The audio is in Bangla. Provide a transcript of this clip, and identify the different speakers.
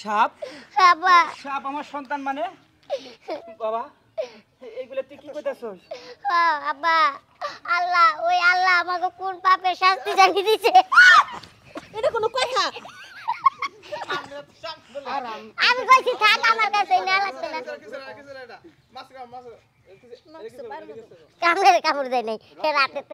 Speaker 1: সাপ সাপ আমার সন্তান মানে বাবা
Speaker 2: এইগুলা
Speaker 3: তুই কি করতেছস
Speaker 2: বাবা আল্লাহ ওই আল্লাহ আমাকে কোন পাপে শাস্তি জানিয়ে দিছে এটা কোনো কথা
Speaker 4: আমি কইছি থাক আমার কাছে না লাগবে না কামড়ে কামড় দেয় নাই রাতে